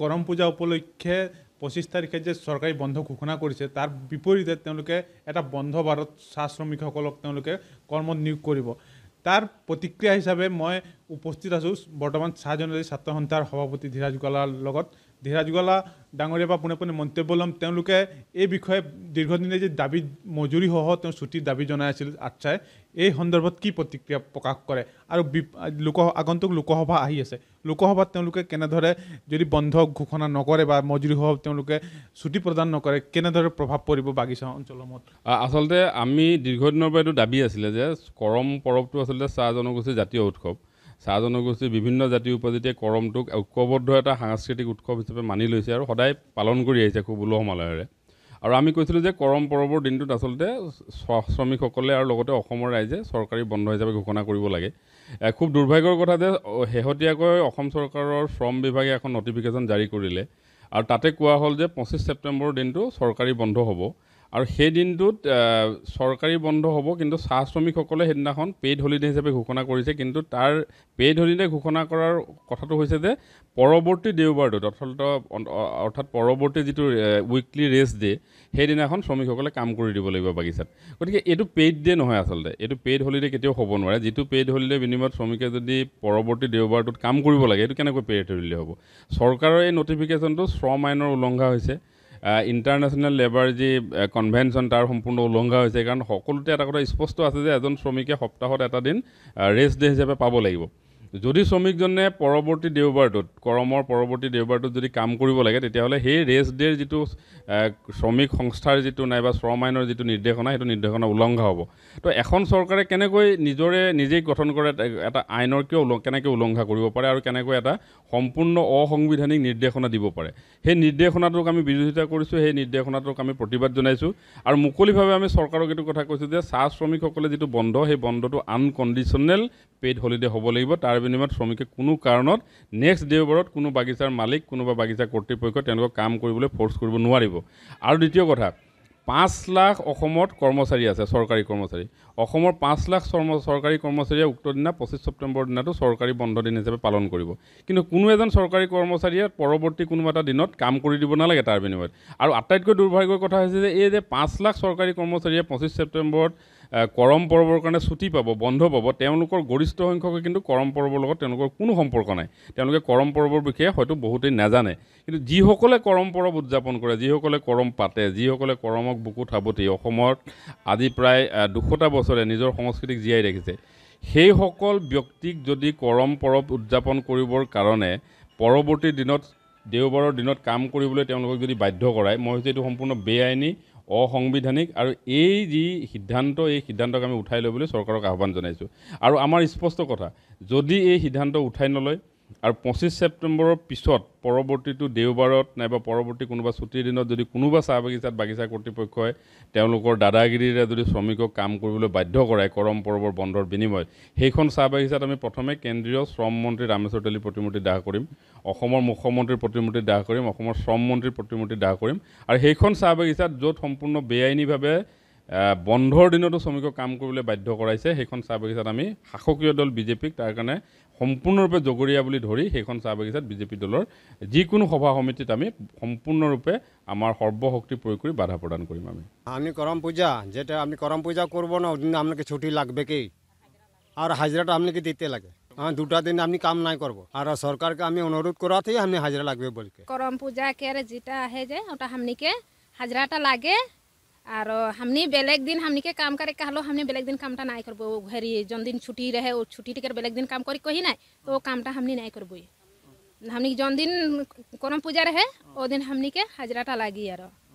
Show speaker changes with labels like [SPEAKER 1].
[SPEAKER 1] কৰম পূজা উপলক্ষে পঁচিছ তাৰিখে যে চৰকাৰী বন্ধ ঘোষণা কৰিছে তাৰ বিপৰীতে তেওঁলোকে এটা বন্ধ বাৰত চাহ শ্ৰমিকসকলক তেওঁলোকে কৰ্মত নিয়োগ কৰিব তাৰ প্ৰতিক্ৰিয়া হিচাপে মই উপস্থিত আছোঁ বৰ্তমান চাহ জনজাতি ছাত্ৰ সন্থাৰ সভাপতি ধীৰাজ গোৱালাৰ লগত ধীৰাজগলা ডাঙৰীয়া বা পোনে পোনে মন্তব্য ল'ম তেওঁলোকে এই বিষয়ে দীৰ্ঘদিনে যে দাবী মজুৰিসহ তেওঁ ছুটীৰ দাবী জনাই আছিল আচ্ছাই এই সন্দৰ্ভত কি প্ৰতিক্ৰিয়া প্ৰকাশ কৰে আৰু লোক আগন্তুক লোকসভা আহি আছে লোকসভাত তেওঁলোকে কেনেদৰে যদি বন্ধ ঘোষণা নকৰে বা মজুৰিসহ তেওঁলোকে ছুটী প্ৰদান নকৰে কেনেদৰে প্ৰভাৱ পৰিব বাগিচা অঞ্চলৰ
[SPEAKER 2] মত আচলতে আমি দীৰ্ঘদিনৰ পৰা এইটো দাবী আছিলে যে কৰম পৰৱটো আচলতে চাহ জনগোষ্ঠীৰ জাতীয় উৎসৱ চাহ জনগোষ্ঠীৰ বিভিন্ন জাতি উপজাতিয়ে কৰমটোক ঐক্যবদ্ধ এটা সাংস্কৃতিক উৎসৱ হিচাপে মানি লৈছে আৰু সদায় পালন কৰি আহিছে খুব উলহ মালয়েৰে আৰু আমি কৈছিলোঁ যে কৰম পৰৱৰ দিনটোত আচলতে শ্ৰমিকসকলে আৰু লগতে অসমৰ ৰাইজে চৰকাৰী বন্ধ হিচাপে ঘোষণা কৰিব লাগে খুব দুৰ্ভাগ্যৰ কথা যে শেহতীয়াকৈ অসম চৰকাৰৰ শ্ৰম বিভাগে এখন নটিফিকেশ্যন জাৰি কৰিলে আৰু তাতে কোৱা হ'ল যে পঁচিছ ছেপ্টেম্বৰৰ দিনটো চৰকাৰী বন্ধ হ'ব আৰু সেই দিনটোত চৰকাৰী বন্ধ হ'ব কিন্তু চাহ শ্ৰমিকসকলে সেইদিনাখন পেইড হলিডে হিচাপে ঘোষণা কৰিছে কিন্তু তাৰ পেইড হলিডে ঘোষণা কৰাৰ কথাটো হৈছে যে পৰৱৰ্তী দেওবাৰটোত আচলতে অৰ্থাৎ পৰৱৰ্তী যিটো উইকলি ৰেষ্ট ডে' সেইদিনাখন শ্ৰমিকসকলে কাম কৰি দিব লাগিব বাগিচাত গতিকে এইটো পেইড ডে' নহয় আচলতে এইটো পেইড হলিডে' কেতিয়াও হ'ব নোৱাৰে যিটো পেইড হলিডে' বিনিময়ত শ্ৰমিকে যদি পৰৱৰ্তী দেওবাৰটোত কাম কৰিব লাগে এইটো কেনেকৈ পেইড হলিডে' হ'ব চৰকাৰৰ এই নটিফিকেশ্যনটো শ্ৰম আইনৰ উলংঘা হৈছে ইণ্টাৰনেশ্যনেল লেবাৰ যি কনভেনশ্যন তাৰ সম্পূৰ্ণ উলংঘা হৈছে কাৰণ সকলোতে এটা কথা স্পষ্ট আছে যে এজন শ্ৰমিকে সপ্তাহত এটা দিন ৰেষ্ট ডে' হিচাপে পাব লাগিব যদি শ্ৰমিকজনে পৰৱৰ্তী দেওবাৰটোত কৰমৰ পৰৱৰ্তী দেওবাৰটোত যদি কাম কৰিব লাগে তেতিয়াহ'লে সেই ৰেষ্ট ডেৰ যিটো শ্ৰমিক সংস্থাৰ যিটো নাইবা শ্ৰম আইনৰ যিটো নিৰ্দেশনা সেইটো নিৰ্দেশনা উলংঘা হ'ব তো এখন চৰকাৰে কেনেকৈ নিজৰে নিজেই গঠন কৰে এটা আইনৰ কিয় কেনেকৈ উলংঘা কৰিব পাৰে আৰু কেনেকৈ এটা সম্পূৰ্ণ অসাংবিধানিক নিৰ্দেশনা দিব পাৰে সেই নিৰ্দেশনাটোক আমি বিৰোধিতা কৰিছোঁ সেই নিৰ্দেশনাটোক আমি প্ৰতিবাদ জনাইছোঁ আৰু মুকলিভাৱে আমি চৰকাৰক এইটো কথা কৈছোঁ যে চাহ শ্ৰমিকসকলে যিটো বন্ধ সেই বন্ধটো আনকণ্ডিশ্যনেল পেইড হলিডে' হ'ব লাগিব তাৰ বিনিময়ত শ্ৰমিকে কোনো কাৰণত নেক্সট দেওবাৰত কোনো বাগিচাৰ মালিক কোনোবা বাগিচা কৰ্তৃপক্ষ তেওঁলোকক কাম কৰিবলৈ ফ'ৰ্চ কৰিব নোৱাৰিব আৰু দ্বিতীয় কথা পাঁচ লাখ অসমত কৰ্মচাৰী আছে চৰকাৰী কৰ্মচাৰী অসমৰ পাঁচ লাখ চৰ্ম চৰকাৰী কৰ্মচাৰীয়ে উক্ত দিনা পঁচিছ ছেপ্টেম্বৰ দিনাটো চৰকাৰী বন্ধ দিন হিচাপে পালন কৰিব কিন্তু কোনো এজন চৰকাৰী কৰ্মচাৰীয়ে পৰৱৰ্তী কোনোবা এটা দিনত কাম কৰি দিব নালাগে তাৰ বিনিময়ত আৰু আটাইতকৈ দুৰ্ভাগ্যৰ কথা হৈছে যে এই যে পাঁচ লাখ চৰকাৰী কৰ্মচাৰীয়ে পঁচিছ ছেপ্টেম্বৰত কৰম পৰ্বৰ কাৰণে ছুটি পাব বন্ধ পাব তেওঁলোকৰ গৰিষ্ঠ সংখ্যকে কিন্তু কৰম পৰ্বৰ লগত তেওঁলোকৰ কোনো সম্পৰ্ক নাই তেওঁলোকে কৰম পৰ্বৰ বিষয়ে হয়তো বহুতেই নাজানে কিন্তু যিসকলে কৰম পৰব উদযাপন কৰে যিসকলে কৰম পাতে যিসকলে কৰমক বুকু সাৱতি অসমত আজি প্ৰায় দুশটা বছৰে নিজৰ সংস্কৃতিক জীয়াই ৰাখিছে সেইসকল ব্যক্তিক যদি কৰম পৰব উদযাপন কৰিবৰ কাৰণে পৰৱৰ্তী দিনত দেওবাৰৰ দিনত কাম কৰিবলৈ তেওঁলোকক যদি বাধ্য কৰায় মই হৈছে এইটো সম্পূৰ্ণ বেআইনী অসাংবিধানিক আৰু এই যি সিদ্ধান্ত এই সিদ্ধান্তক আমি উঠাই লৈ বুলি চৰকাৰক আহ্বান জনাইছোঁ আৰু আমাৰ স্পষ্ট কথা যদি এই সিদ্ধান্ত উঠাই নলয় আৰু পঁচিছ ছেপ্টেম্বৰৰ পিছত পৰৱৰ্তীটো দেওবাৰত নাইবা পৰৱৰ্তী কোনোবা ছুটিৰ দিনত যদি কোনোবা চাহ বাগিচাত বাগিচা কৰ্তৃপক্ষই তেওঁলোকৰ দাদাগিৰিৰে যদি শ্ৰমিকক কাম কৰিবলৈ বাধ্য কৰায় কৰম পৰ্বৰ বন্ধৰ বিনিময়ত সেইখন চাহ বাগিচাত আমি প্ৰথমে কেন্দ্ৰীয় শ্ৰম মন্ত্ৰী ৰামেশ্বৰ তেলীৰ প্ৰতিমূৰ্তি দাহ কৰিম অসমৰ মুখ্যমন্ত্ৰীৰ প্ৰতিমূৰ্তি দাহ কৰিম অসমৰ শ্ৰম মন্ত্ৰীৰ প্ৰতিমূৰ্তি দাহ কৰিম আৰু সেইখন চাহ বাগিচাত য'ত সম্পূৰ্ণ বেআইনীভাৱে বন্ধৰ দিনতো শ্ৰমিকক কাম কৰিবলৈ বাধ্য কৰাইছে সেইখন চাহ বাগিচাত আমি শাসকীয় দল বিজেপিক তাৰ কাৰণে সম্পূৰ্ণৰূপে জগৰীয়া বুলি ধৰি সেইখন চাহ বাগিচাত বিজেপি দলৰ যিকোনো সভা সমিতিত আমি সম্পূৰ্ণৰূপে আমাৰ সৰ্বশক্তি প্ৰয়োগ কৰি বাধা প্ৰদান কৰিম আমি
[SPEAKER 1] আমি কৰম পূজা যেতিয়া আমি কৰম পূজা কৰিব ন দিনা আপোনালোকে ছুটি লাগবে কি আৰু হাজিৰাটো আপোনালোকে তেতিয়া লাগে দুটা দিন আমি কাম নাই কৰব আৰু চৰকাৰকে আমি অনুৰোধ কৰাতেই আমি হাজিৰা লাগবে বুলি
[SPEAKER 2] কৰম পূজা কেৰে যেতিয়া আহে যে তাহানিকে হাজিৰা এটা লাগে और हमने बेलेग दिन हमने के काम करे कहलो हमने बेलेग दिन काम ना करबो घर जन दिन छुट्टी रहे वो छुट्टी टिकर बेलेग दिन काम करी कही ना तो वो टा हमने ना करबो हमने जन दिन कोनो पूजा रहे ओ दिन हमने के हाजराटा लागी यार